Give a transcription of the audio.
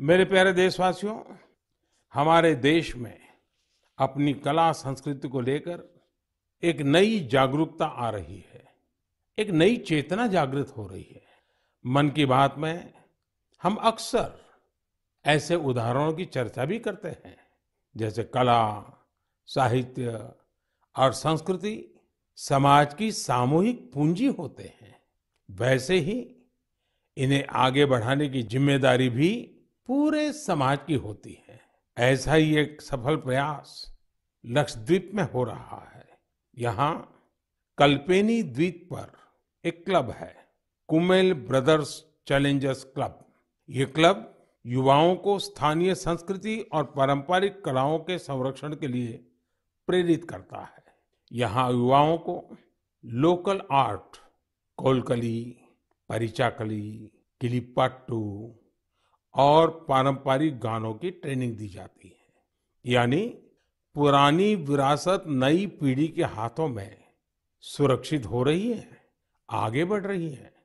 मेरे प्यारे देशवासियों हमारे देश में अपनी कला संस्कृति को लेकर एक नई जागरूकता आ रही है एक नई चेतना जागृत हो रही है मन की बात में हम अक्सर ऐसे उदाहरणों की चर्चा भी करते हैं जैसे कला साहित्य और संस्कृति समाज की सामूहिक पूंजी होते हैं वैसे ही इन्हें आगे बढ़ाने की जिम्मेदारी भी पूरे समाज की होती है ऐसा ही एक सफल प्रयास लक्षद्वीप में हो रहा है यहाँ कल्पेनी द्वीप पर एक क्लब है कुमेल ब्रदर्स चैलेंजर्स क्लब ये क्लब युवाओं को स्थानीय संस्कृति और पारंपरिक कलाओं के संरक्षण के लिए प्रेरित करता है यहाँ युवाओं को लोकल आर्ट कोलकली परिचाकली किलिपाट्टू और पारंपरिक गानों की ट्रेनिंग दी जाती है यानी पुरानी विरासत नई पीढ़ी के हाथों में सुरक्षित हो रही है आगे बढ़ रही है